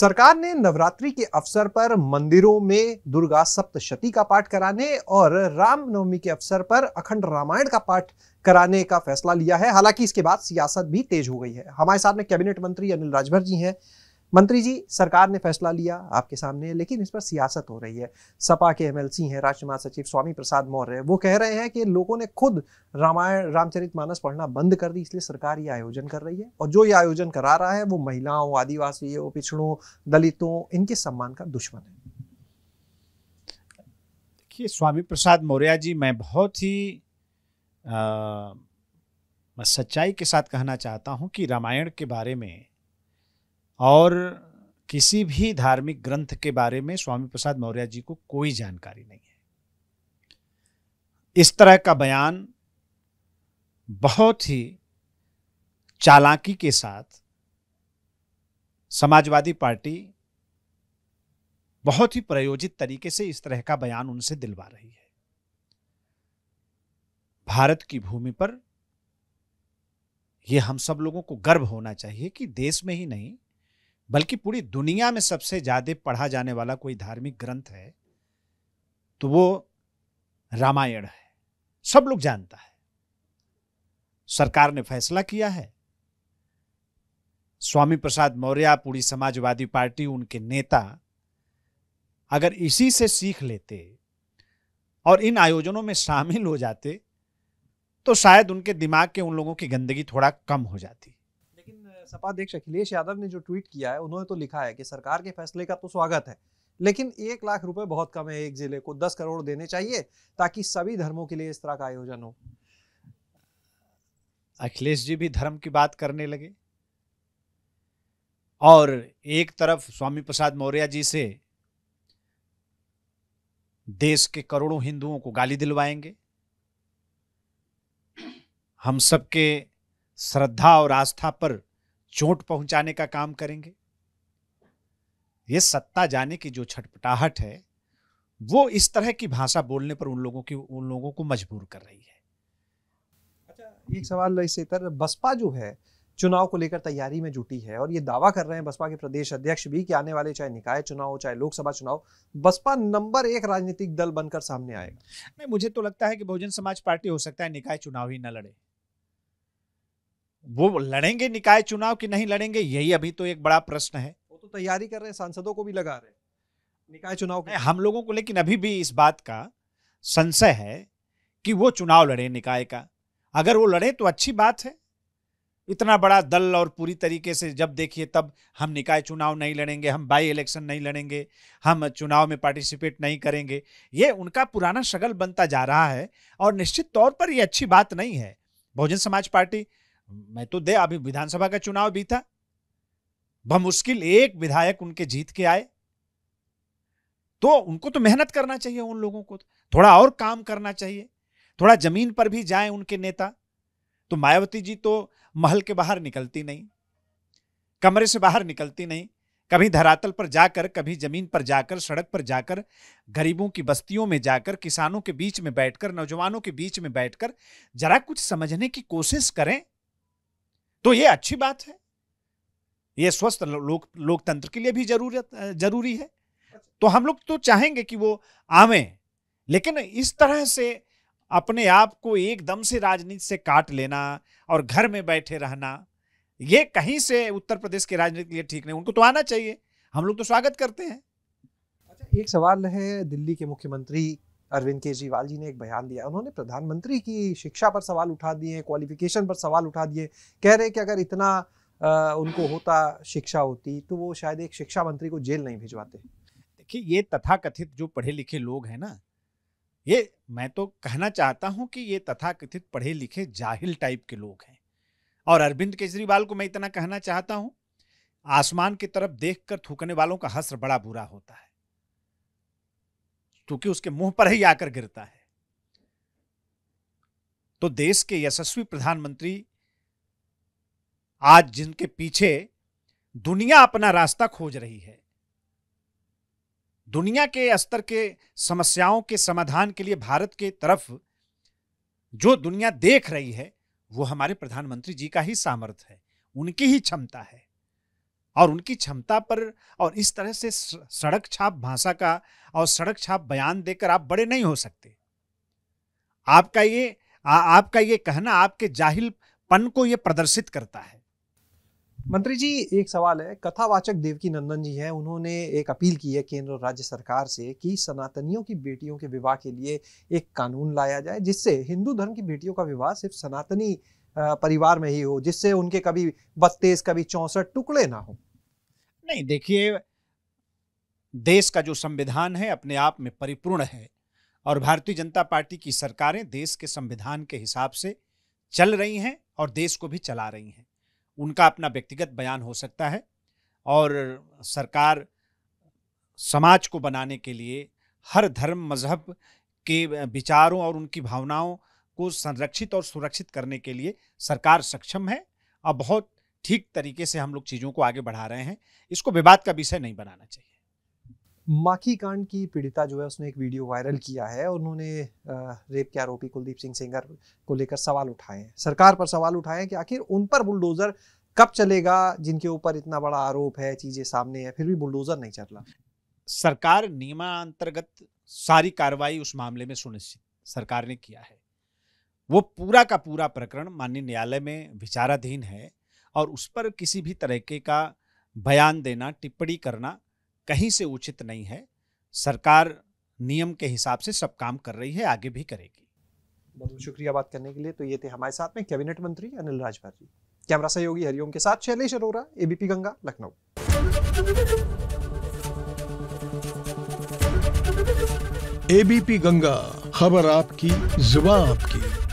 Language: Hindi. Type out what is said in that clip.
सरकार ने नवरात्रि के अवसर पर मंदिरों में दुर्गा सप्तशती का पाठ कराने और रामनवमी के अवसर पर अखंड रामायण का पाठ कराने का फैसला लिया है हालांकि इसके बाद सियासत भी तेज हो गई है हमारे साथ में कैबिनेट मंत्री अनिल राजभर जी हैं मंत्री जी सरकार ने फैसला लिया आपके सामने लेकिन इस पर सियासत हो रही है सपा के एमएलसी हैं राष्ट्रीय महासचिव स्वामी प्रसाद मौर्य वो कह रहे हैं कि लोगों ने खुद रामायण रामचरित मानस पढ़ना बंद कर दी इसलिए सरकार ये आयोजन कर रही है और जो ये आयोजन करा रहा है वो महिलाओं आदिवासियों पिछड़ों दलितों इनके सम्मान का दुश्मन है देखिए स्वामी प्रसाद मौर्य जी मैं बहुत ही आ, मैं सच्चाई के साथ कहना चाहता हूँ कि रामायण के बारे में और किसी भी धार्मिक ग्रंथ के बारे में स्वामी प्रसाद मौर्य जी को कोई जानकारी नहीं है इस तरह का बयान बहुत ही चालाकी के साथ समाजवादी पार्टी बहुत ही प्रयोजित तरीके से इस तरह का बयान उनसे दिलवा रही है भारत की भूमि पर यह हम सब लोगों को गर्व होना चाहिए कि देश में ही नहीं बल्कि पूरी दुनिया में सबसे ज़्यादा पढ़ा जाने वाला कोई धार्मिक ग्रंथ है तो वो रामायण है सब लोग जानता है सरकार ने फैसला किया है स्वामी प्रसाद मौर्य पूरी समाजवादी पार्टी उनके नेता अगर इसी से सीख लेते और इन आयोजनों में शामिल हो जाते तो शायद उनके दिमाग के उन लोगों की गंदगी थोड़ा कम हो जाती सपा अध्यक्ष अखिलेश यादव ने जो ट्वीट किया है उन्होंने तो लिखा है कि सरकार के फैसले का तो स्वागत है लेकिन एक लाख रुपए बहुत कम है एक जिले को दस करोड़ देने चाहिए ताकि सभी धर्मों के लिए इस तरह का आयोजन हो अखिलेश जी भी धर्म की बात करने लगे और एक तरफ स्वामी प्रसाद मौर्य जी से देश के करोड़ों हिंदुओं को गाली दिलवाएंगे हम सबके श्रद्धा और आस्था पर चोट पहुंचाने का काम करेंगे ये सत्ता जाने की जो छटपटाहट है वो इस तरह की भाषा बोलने पर उन लोगों की उन लोगों को मजबूर कर रही है अच्छा एक सवाल इससे बसपा जो है चुनाव को लेकर तैयारी में जुटी है और ये दावा कर रहे हैं बसपा के प्रदेश अध्यक्ष भी कि आने वाले चाहे निकाय चुनाव हो चाहे लोकसभा चुनाव बसपा नंबर एक राजनीतिक दल बनकर सामने आएगा नहीं मुझे तो लगता है कि बहुजन समाज पार्टी हो सकता है निकाय चुनाव ही न लड़े वो लड़ेंगे निकाय चुनाव कि नहीं लड़ेंगे यही अभी तो एक बड़ा प्रश्न है वो तो तैयारी कर रहे हैं सांसदों को भी लगा रहे निकाय चुनाव हम लोगों को लेकिन अभी भी इस बात का संशय है कि वो चुनाव लड़े निकाय का अगर वो लड़े तो अच्छी बात है इतना बड़ा दल और पूरी तरीके से जब देखिए तब हम निकाय चुनाव नहीं लड़ेंगे हम बाई इलेक्शन नहीं लड़ेंगे हम चुनाव में पार्टिसिपेट नहीं करेंगे ये उनका पुराना शगल बनता जा रहा है और निश्चित तौर पर ये अच्छी बात नहीं है बहुजन समाज पार्टी मैं तो दे अभी विधानसभा का चुनाव बीता बमुश्किल एक विधायक उनके जीत के आए तो उनको तो मेहनत करना चाहिए उन लोगों को थोड़ा और काम करना चाहिए थोड़ा जमीन पर भी जाए उनके नेता तो मायावती जी तो महल के बाहर निकलती नहीं कमरे से बाहर निकलती नहीं कभी धरातल पर जाकर कभी जमीन पर जाकर सड़क पर जाकर गरीबों की बस्तियों में जाकर किसानों के बीच में बैठकर नौजवानों के बीच में बैठकर जरा कुछ समझने की कोशिश करें तो ये अच्छी बात है ये स्वस्थ लोक लोकतंत्र के लिए भी जरूरत जरूरी है तो हम लोग तो चाहेंगे कि वो आवे लेकिन इस तरह से अपने आप को एकदम से राजनीति से काट लेना और घर में बैठे रहना ये कहीं से उत्तर प्रदेश के राजनीति के लिए ठीक नहीं उनको तो आना चाहिए हम लोग तो स्वागत करते हैं अच्छा एक सवाल है दिल्ली के मुख्यमंत्री अरविंद केजरीवाल जी ने एक बयान दिया उन्होंने प्रधानमंत्री की शिक्षा पर सवाल उठा दिए क्वालिफिकेशन पर सवाल उठा दिए कह रहे कि अगर इतना आ, उनको होता शिक्षा होती तो वो शायद एक शिक्षा मंत्री को जेल नहीं भिजवाते देखिए ये तथाकथित जो पढ़े लिखे लोग हैं ना ये मैं तो कहना चाहता हूं कि ये तथाकथित पढ़े लिखे जाहिल टाइप के लोग हैं और अरविंद केजरीवाल को मैं इतना कहना चाहता हूं आसमान की तरफ देखकर थूकने वालों का हस्र बड़ा बुरा होता है क्योंकि तो उसके मुंह पर ही आकर गिरता है तो देश के यशस्वी प्रधानमंत्री आज जिनके पीछे दुनिया अपना रास्ता खोज रही है दुनिया के स्तर के समस्याओं के समाधान के लिए भारत के तरफ जो दुनिया देख रही है वो हमारे प्रधानमंत्री जी का ही सामर्थ्य है उनकी ही क्षमता है और उनकी क्षमता पर और इस तरह से सड़क छाप भाषा का और सड़क छाप बयान देकर आप बड़े नहीं हो सकते आपका ये आ, आपका ये कहना आपके जाहिल पन को ये प्रदर्शित करता है मंत्री जी एक सवाल है कथावाचक देवकी नंदन जी हैं उन्होंने एक अपील की है केंद्र और राज्य सरकार से कि सनातनियों की बेटियों के विवाह के लिए एक कानून लाया जाए जिससे हिंदू धर्म की बेटियों का विवाह सिर्फ सनातनी परिवार में ही हो जिससे उनके कभी बत्तीस कभी चौंसठ टुकड़े ना हो नहीं देखिए देश का जो संविधान है अपने आप में परिपूर्ण है और भारतीय जनता पार्टी की सरकारें देश के संविधान के हिसाब से चल रही हैं और देश को भी चला रही हैं उनका अपना व्यक्तिगत बयान हो सकता है और सरकार समाज को बनाने के लिए हर धर्म मजहब के विचारों और उनकी भावनाओं को संरक्षित और सुरक्षित करने के लिए सरकार सक्षम है और बहुत ठीक तरीके से हम लोग चीज़ों को आगे बढ़ा रहे हैं इसको विवाद का विषय नहीं बनाना चाहिए माखी कांड की पीड़िता जो है उसने एक वीडियो वायरल किया है और उन्होंने रेप के आरोपी कुलदीप सिंह सेंगर को लेकर सवाल उठाए हैं सरकार पर सवाल उठाए हैं कि आखिर उन पर बुलडोजर कब चलेगा जिनके ऊपर इतना बड़ा आरोप है चीजें सामने है फिर भी बुलडोजर नहीं चल रहा सरकार नियमांतर्गत सारी कार्रवाई उस मामले में सुनिश्चित सरकार ने किया है वो पूरा का पूरा प्रकरण माननीय न्यायालय में विचाराधीन है और उस पर किसी भी तरीके का बयान देना टिप्पणी करना कहीं से उचित नहीं है सरकार नियम के हिसाब से सब काम कर रही है आगे भी करेगी बहुत बहुत शुक्रिया बात करने के लिए तो ये थे हमारे साथ में कैबिनेट मंत्री अनिल राजभर जी कैमरा सहयोगी हरिओम के साथ शैलेश अरोरा एबीपी गंगा लखनऊ एबीपी गंगा खबर आपकी जुबा आपकी